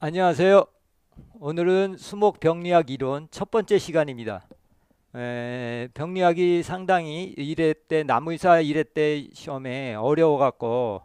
안녕하세요. 오늘은 수목병리학 이론 첫 번째 시간입니다. 에, 병리학이 상당히 1회 때 나무의사 1회 때 시험에 어려워갖고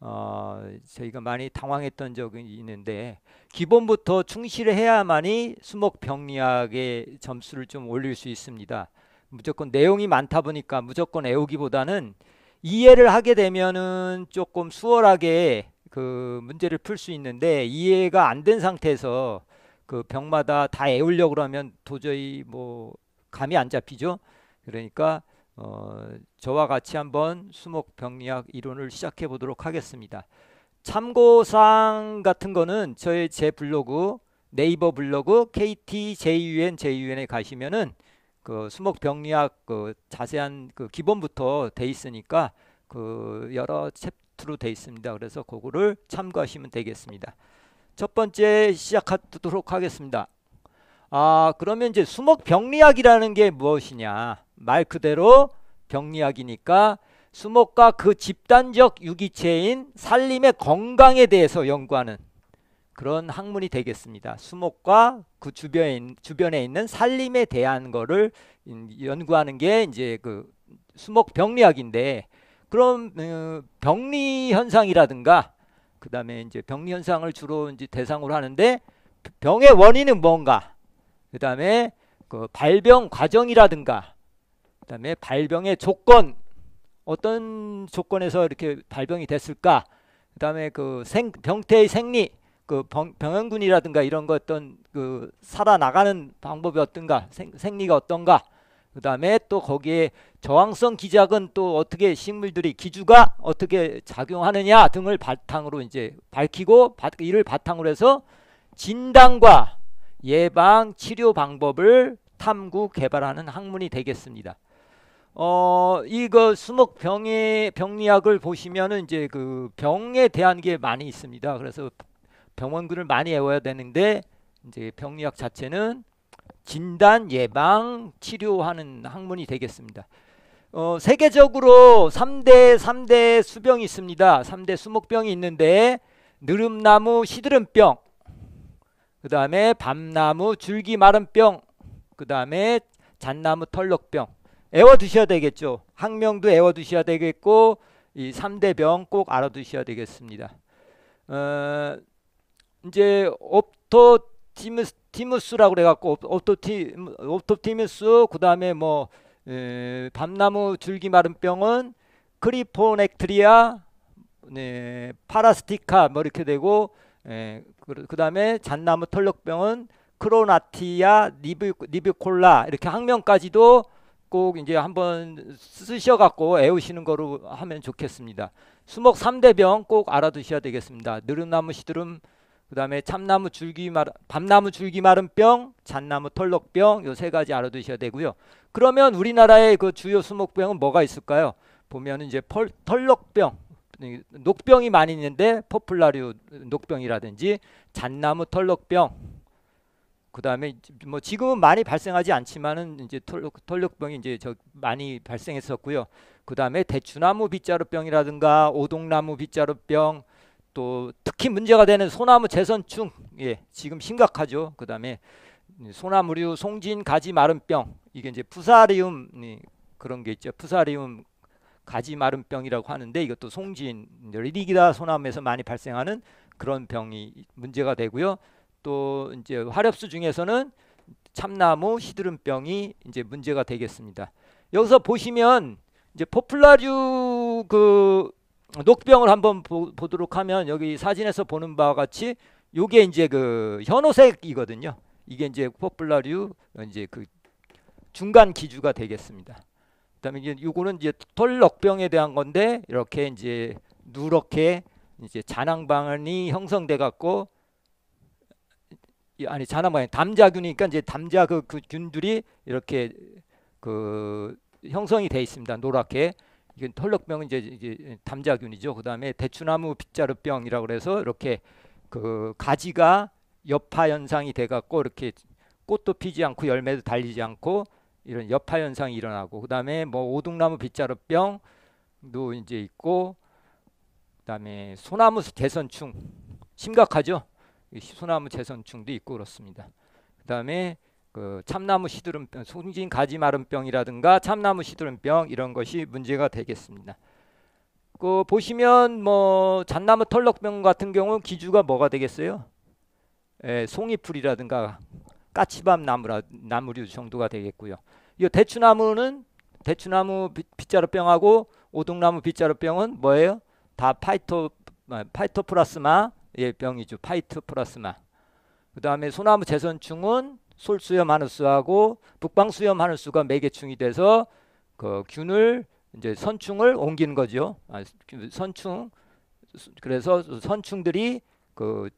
어, 저희가 많이 당황했던 적이 있는데 기본부터 충실해야만이 수목병리학의 점수를 좀 올릴 수 있습니다. 무조건 내용이 많다 보니까 무조건 애우기보다는 이해를 하게 되면은 조금 수월하게 그 문제를 풀 수 있는데 이해가 안 된 상태에서 그 병마다 다 애우려고 하면 도저히 뭐 감이 안 잡히죠. 그러니까 어 저와 같이 한번 수목병리학 이론을 시작해 보도록 하겠습니다. 참고사항 같은 거는 저의 제 블로그 네이버 블로그 KTJUNJUN에 가시면은 그 수목병리학 그 자세한 그 기본부터 돼 있으니까 그 여러 챕 루트로 되어 있습니다. 그래서 그거를 참고하시면 되겠습니다. 첫 번째 시작하도록 하겠습니다. 아 그러면 이제 수목 병리학이라는 게 무엇이냐 말 그대로 병리학이니까 수목과 그 집단적 유기체인 산림의 건강에 대해서 연구하는 그런 학문이 되겠습니다. 수목과 그 주변에, 주변에 있는 산림에 대한 거를 연구하는 게 이제 그 수목 병리학인데 그럼 어, 병리 현상이라든가 그다음에 이제 병리 현상을 주로 이제 대상으로 하는데 병의 원인은 뭔가 그다음에 그 발병 과정이라든가 그다음에 발병의 조건 어떤 조건에서 이렇게 발병이 됐을까 그다음에 그 생, 병태의 생리 그 병, 병원군이라든가 이런 것 어떤 그 살아나가는 방법이 어떤가 생, 생리가 어떤가 그 다음에 또 거기에 저항성 기작은 또 어떻게 식물들이 기주가 어떻게 작용하느냐 등을 바탕으로 이제 밝히고 바, 이를 바탕으로 해서 진단과 예방, 치료 방법을 탐구 개발하는 학문이 되겠습니다. 어, 이거 수목 병의 병리학을 보시면은 이제 그 병에 대한 게 많이 있습니다. 그래서 병원군을 많이 외워야 되는데 이제 병리학 자체는 진단, 예방, 치료하는 학문이 되겠습니다. 어, 세계적으로 3대 3대 수병이 있습니다. 3대 수목병이 있는데 느릅나무 시드름병, 그 다음에 밤나무 줄기 마름병, 그 다음에 잣나무 털럭병 애워두셔야 되겠죠. 학명도 애워두셔야 되겠고 이 3대 병 꼭 알아두셔야 되겠습니다. 어, 이제 옵토 티무스, 티무스라고 그래갖고 옵토티, 옵토티무스 그 다음에 뭐 에, 밤나무 줄기 마른병은 크리포넥트리아 네, 파라스티카 뭐 이렇게 되고 그 다음에 잣나무 털럭병은 크로나티아 리브 리뷰콜라 이렇게 학명까지도 꼭 이제 한번 쓰셔갖고 애우시는 거로 하면 좋겠습니다. 수목 3대병 꼭 알아두셔야 되겠습니다. 느릅나무 시드름 그 다음에 참나무 줄기 말, 밤나무 줄기 마른 병, 잣나무 털럭병 요 세 가지 알아두셔야 되고요. 그러면 우리나라의 그 주요 수목병은 뭐가 있을까요? 보면은 이제 펄, 털럭병, 녹병이 많이 있는데 퍼플라류 녹병이라든지 잣나무 털럭병, 그 다음에 뭐 지금은 많이 발생하지 않지만은 이제 털럭, 털럭병이 이제 저 많이 발생했었고요. 그 다음에 대추나무 빗자루병이라든가 오동나무 빗자루병 또 특히 문제가 되는 소나무 재선충 예, 지금 심각하죠. 그다음에 소나무류 송진 가지 마름병 이게 이제 푸사리움 그런 게 있죠. 푸사리움 가지 마름병이라고 하는데 이것도 송진 리기다 소나무에서 많이 발생하는 그런 병이 문제가 되고요. 또 이제 화렵수 중에서는 참나무 시드름병이 이제 문제가 되겠습니다. 여기서 보시면 이제 포플라류 그 녹병을 한번 보, 도록 하면 여기 사진에서 보는 바와 같이 요게 이제 그 현호색이거든요. 이게 이제 퍼플라류 이제 그 중간 기주가 되겠습니다. 그다음에 이제 요거는 이제 털녹병에 대한 건데 이렇게 이제 누렇게 이제 잔황방이 형성돼 갖고 아니 잔황방이 담자균이니까 이제 담자 그, 그 균들이 이렇게 그 형성이 돼 있습니다. 노랗게 이건 털럭병은 이제, 이제 담자균이죠. 그다음에 대추나무 빗자루병이라고 그래서 이렇게 그 가지가 여파 현상이 돼 갖고 이렇게 꽃도 피지 않고 열매도 달리지 않고 이런 여파 현상이 일어나고 그다음에 뭐 오동나무 빗자루병도 이제 있고 그다음에 소나무 재선충 심각하죠. 소나무 재선충도 있고 그렇습니다. 그다음에 그 참나무 시두름 병, 송진 가지 마름병이라든가 참나무 시두름병 이런 것이 문제가 되겠습니다. 그 보시면 뭐 잣나무 털럭병 같은 경우 기주가 뭐가 되겠어요? 예, 송이풀이라든가 까치밥 나무라 나무류 정도가 되겠고요. 이 대추나무는 대추나무 빗자루병하고 오동나무 빗자루병은 뭐예요? 다 파이토 아, 파이토플라스마 예, 병이죠. 파이토플라스마. 그다음에 소나무 재선충은 솔수염 하늘수하고 북방수염 하늘수가 매개충이 돼서 그 균을 이제 선충을 옮기는 거죠. 아, 선충 그래서 선충들이 그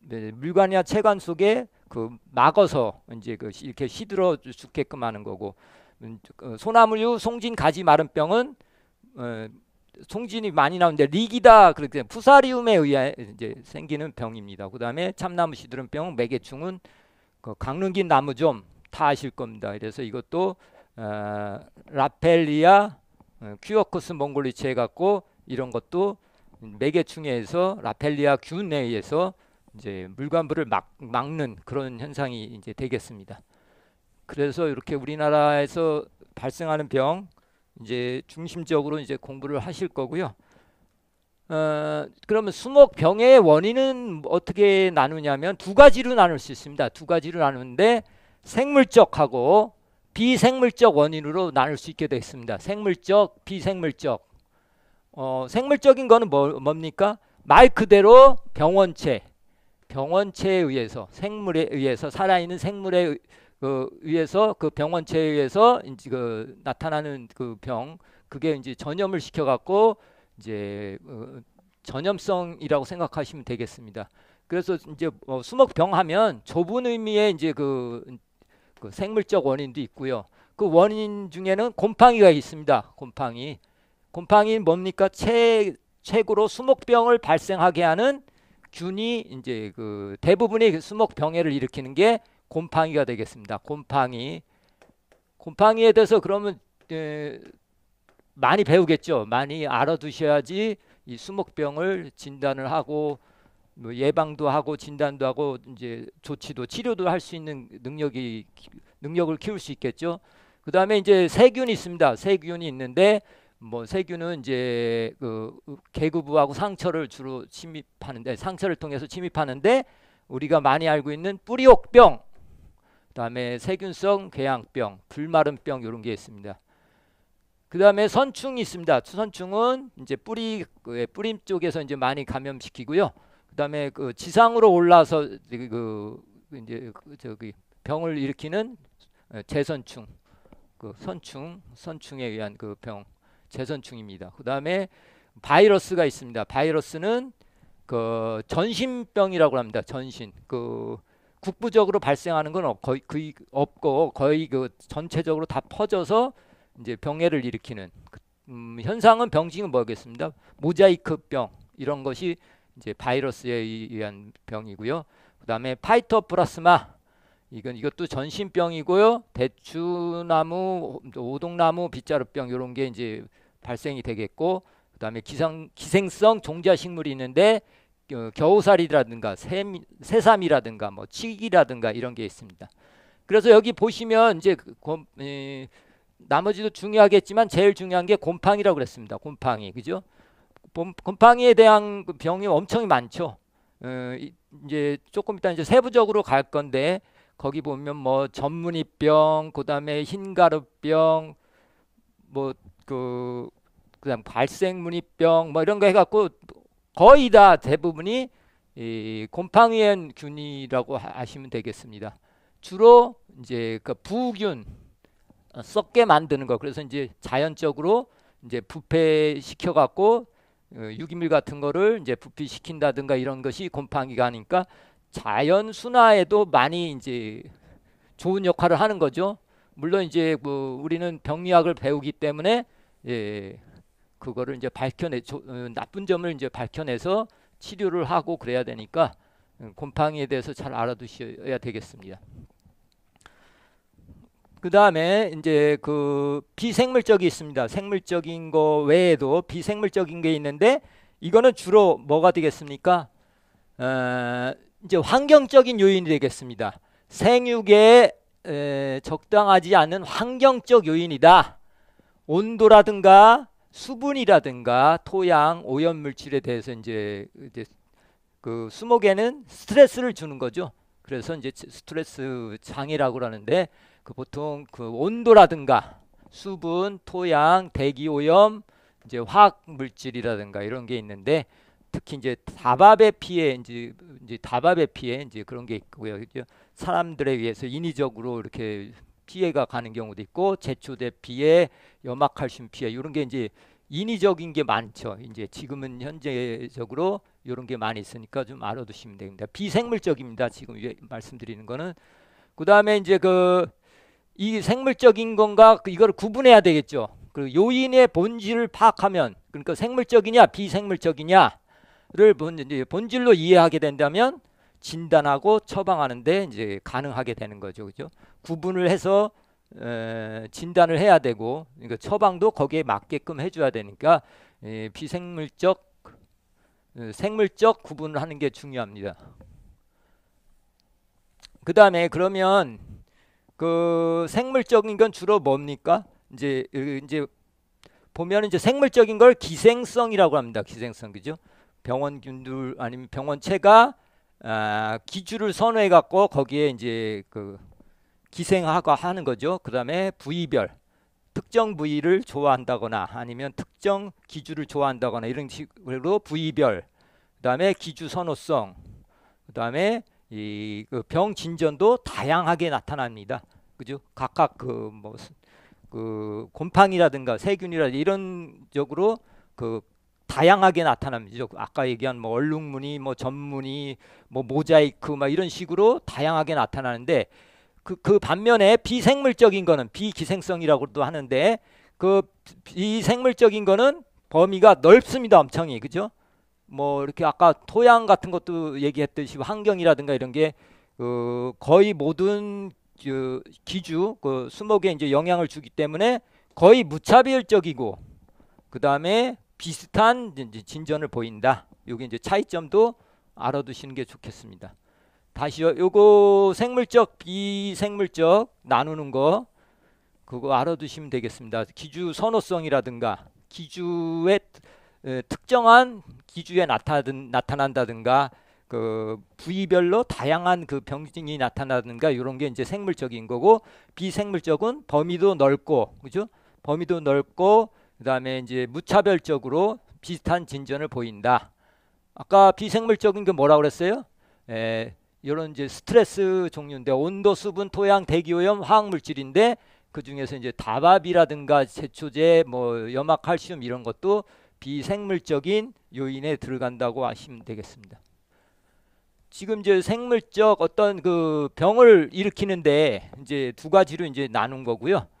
네, 물관이나 체관 속에 그 막어서 이제 그 이렇게 시들어 죽게끔 하는 거고 음, 그 소나물류 송진 가지 마른병은 어, 송진이 많이 나오는데 리기다 그렇게 푸사리움에 의해 이제 생기는 병입니다. 그다음에 참나무 시들은병 매개충은 그 강릉기 나무 좀 다 아실 겁니다. 그래서 이것도 어, 라펠리아 어, 큐어코스 몽골리체 갖고 이런 것도 매개충에서 라펠리아 균에 의해서 이제 물관부를 막, 막는 그런 현상이 이제 되겠습니다. 그래서 이렇게 우리나라에서 발생하는 병 이제 중심적으로 이제 공부를 하실 거고요. 어, 그러면 수목병의 원인은 어떻게 나누냐면 두 가지로 나눌 수 있습니다. 두 가지로 나누는데 생물적하고 비생물적 원인으로 나눌 수 있게 되어 있습니다. 생물적, 비생물적. 어, 생물적인 거는 뭐, 뭡니까? 말 그대로 병원체, 병원체에 의해서 생물에 의해서 살아있는 생물에 그 의해서 그 병원체에 의해서 이제 그 나타나는 그 병 그게 이제 전염을 시켜갖고 이제 어, 전염성이라고 생각하시면 되겠습니다. 그래서 이제 어, 뭐 수목병 하면 좁은 의미의 이제 그, 그, 생물적 원인도 있고요. 그 원인 중에는 곰팡이가 있습니다. 곰팡이. 곰팡이 뭡니까? 체, 책으로 수목병을 발생하게 하는 균이 이제 그 대부분의 그 수목병해를 일으키는 게 곰팡이가 되겠습니다. 곰팡이. 곰팡이에 대해서 그러면 에, 예, 많이 배우겠죠. 많이 알아두셔야지 이 수목병을 진단을 하고 뭐 예방도 하고 진단도 하고 이제 조치도 치료도 할 수 있는 능력이 능력을 키울 수 있겠죠. 그 다음에 이제 세균이 있습니다. 세균이 있는데 뭐 세균은 이제 그 개구부하고 상처를 주로 침입하는데 상처를 통해서 침입하는데 우리가 많이 알고 있는 뿌리옥병, 그다음에 세균성 궤양병, 불마름병 이런 게 있습니다. 그 다음에 선충이 있습니다. 선충은 이제 뿌리 그 뿌림 쪽에서 이제 많이 감염시키고요. 그 다음에 그 지상으로 올라서 그, 그 이제 그 저기 병을 일으키는 어, 재선충, 그 선충, 선충에 의한 그 병, 재선충입니다. 그 다음에 바이러스가 있습니다. 바이러스는 그 전신병이라고 합니다. 전신 그 국부적으로 발생하는 건 어, 거의, 거의 없고 거의 그 전체적으로 다 퍼져서 이제 병해를 일으키는 그, 음, 현상은 병증은 뭐겠습니다. 모자이크병 이런 것이 이제 바이러스에 의한 병이고요. 그다음에 파이터플라스마 이건 이것도 전신병이고요. 대추나무, 오동나무, 빗자루병 이런 게 이제 발생이 되겠고 그다음에 기상 기생성 종자 식물이 있는데 어, 겨우살이라든가 샘, 새삼이라든가 뭐 치기라든가 이런 게 있습니다. 그래서 여기 보시면 이제 고, 그, 에, 나머지도 중요하겠지만 제일 중요한 게 곰팡이라고 그랬습니다. 곰팡이 그죠? 곰, 팡이에 대한 그 병이 엄청 많죠. 어, 이제 조금 이따 이제 세부적으로 갈 건데 거기 보면 뭐 전문이병, 그다음에 흰가루병, 뭐 그 그다음 발생문늬병뭐 이런 거 해갖고 거의 다 대부분이 이 곰팡이엔 균이라고 하시면 되겠습니다. 주로 이제 그 부균 어, 썩게 만드는 거. 그래서 이제 자연적으로 이제 부패시켜 갖고 어, 유기물 같은 거를 이제 부피시킨다든가 이런 것이 곰팡이가 하니까 자연 순화에도 많이 이제 좋은 역할을 하는 거죠. 물론 이제 뭐 우리는 병리학을 배우기 때문에 예 그거를 이제 밝혀내 조, 어, 나쁜 점을 이제 밝혀내서 치료를 하고 그래야 되니까 음, 곰팡이에 대해서 잘 알아두셔야 되겠습니다. 그 다음에 이제 그 비생물적이 있습니다. 생물적인 거 외에도 비생물적인 게 있는데 이거는 주로 뭐가 되겠습니까? 어, 이제 환경적인 요인이 되겠습니다. 생육에 에, 적당하지 않은 환경적 요인이다. 온도라든가 수분이라든가 토양 오염 물질에 대해서 이제, 이제 그 수목에는 스트레스를 주는 거죠. 그래서 이제 스트레스 장애라고 그러는데 그 보통 그 온도라든가 수분, 토양, 대기 오염, 이제 화학 물질이라든가 이런 게 있는데 특히 이제 다밥의 피해 이제, 이제 다밥의 피해 이제 그런 게 있고요. 사람들에 의해서 인위적으로 이렇게 피해가 가는 경우도 있고 제초대 피해, 염화칼슘 피해 이런 게 이제 인위적인 게 많죠. 이제 지금은 현재적으로 이런 게 많이 있으니까 좀 알아두시면 됩니다. 비생물적입니다. 지금 말씀드리는 거는 그 다음에 이제 그이 생물적인 건가 그 이걸 구분해야 되겠죠. 그 요인의 본질을 파악하면 그러니까 생물적이냐 비생물적이냐를 본, 이제 본질로 이해하게 된다면 진단하고 처방하는데 이제 가능하게 되는 거죠. 그죠? 구분을 해서 에, 진단을 해야 되고 그러니까 처방도 거기에 맞게끔 해줘야 되니까 에, 비생물적 에, 그 생물적 구분을 하는 게 중요합니다. 그 다음에 그러면 그 생물적인 건 주로 뭡니까? 이제 그 이제 보면 이제 생물적인 걸 기생성이라고 합니다. 기생성 그죠? 병원균들 아니면 병원체가 아, 기주를 선호해 갖고 거기에 이제 그 기생하고 하는 거죠. 그다음에 부위별 특정 부위를 좋아한다거나 아니면 특정 기주를 좋아한다거나 이런 식으로 부위별 그다음에 기주 선호성 그다음에 이병 그 진전도 다양하게 나타납니다. 그죠? 각각 그 뭐그 뭐 그 곰팡이라든가 세균이라든가 이런 쪽으로 그 다양하게 나타납니다. 아까 얘기한 뭐 얼룩무늬, 뭐 전무늬, 뭐 모자이크 막 이런 식으로 다양하게 나타나는데 그, 그 반면에 비생물적인 거는 비기생성이라고도 하는데 그 비생물적인 거는 범위가 넓습니다. 엄청이 그죠? 뭐 이렇게 아까 토양 같은 것도 얘기했듯이 환경이라든가 이런 게그 어, 거의 모든 그 기주 그 수목에 이제 영향을 주기 때문에 거의 무차별적이고 그 다음에 비슷한 이제 진전을 보인다. 여기 이제 차이점도 알아두시는 게 좋겠습니다. 다시요. 요거 생물적 비생물적 나누는 거 그거 알아두시면 되겠습니다. 기주 선호성이라든가 기주의 특정한 기주에 나타든, 나타난다든가 그 부위별로 다양한 그 병증이 나타나든가 이런 게 이제 생물적인 거고 비생물적은 범위도 넓고 그죠? 범위도 넓고 그다음에 이제 무차별적으로 비슷한 진전을 보인다. 아까 비생물적인 게 뭐라 그랬어요? 에, 요런 이제 스트레스 종류인데 온도, 수분, 토양, 대기 오염, 화학 물질인데 그 중에서 이제 다밥이라든가 세초제뭐 염화 칼슘 이런 것도 비생물적인 요인에 들어간다고 하시면 되겠습니다. 지금 이제 생물적 어떤 그 병을 일으키는데 이제 두 가지로 이제 나눈 거고요.